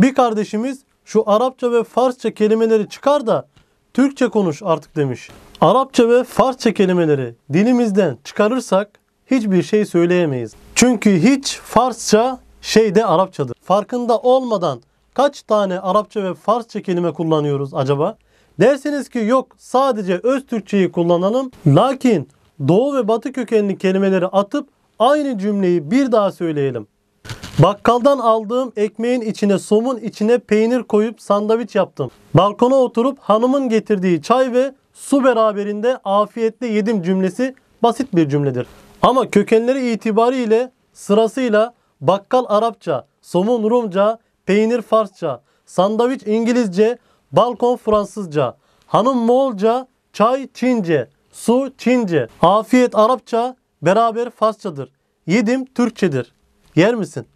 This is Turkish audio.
Bir kardeşimiz şu Arapça ve Farsça kelimeleri çıkar da Türkçe konuş artık demiş. Arapça ve Farsça kelimeleri dilimizden çıkarırsak hiçbir şey söyleyemeyiz. Çünkü hiç Farsça şey de Arapçadır. Farkında olmadan kaç tane Arapça ve Farsça kelime kullanıyoruz acaba? Derseniz ki yok sadece öz Türkçeyi kullanalım. Lakin Doğu ve Batı kökenli kelimeleri atıp aynı cümleyi bir daha söyleyelim. Bakkaldan aldığım ekmeğin içine somun içine peynir koyup sandviç yaptım. Balkona oturup hanımın getirdiği çay ve su beraberinde afiyetle yedim cümlesi basit bir cümledir. Ama kökenleri itibariyle sırasıyla bakkal Arapça, somun Rumca, peynir Farsça, sandviç İngilizce, balkon Fransızca, hanım Moğolca, çay Çince, su Çince, afiyet Arapça, beraber Farsçadır. Yedim Türkçedir. Yer misin?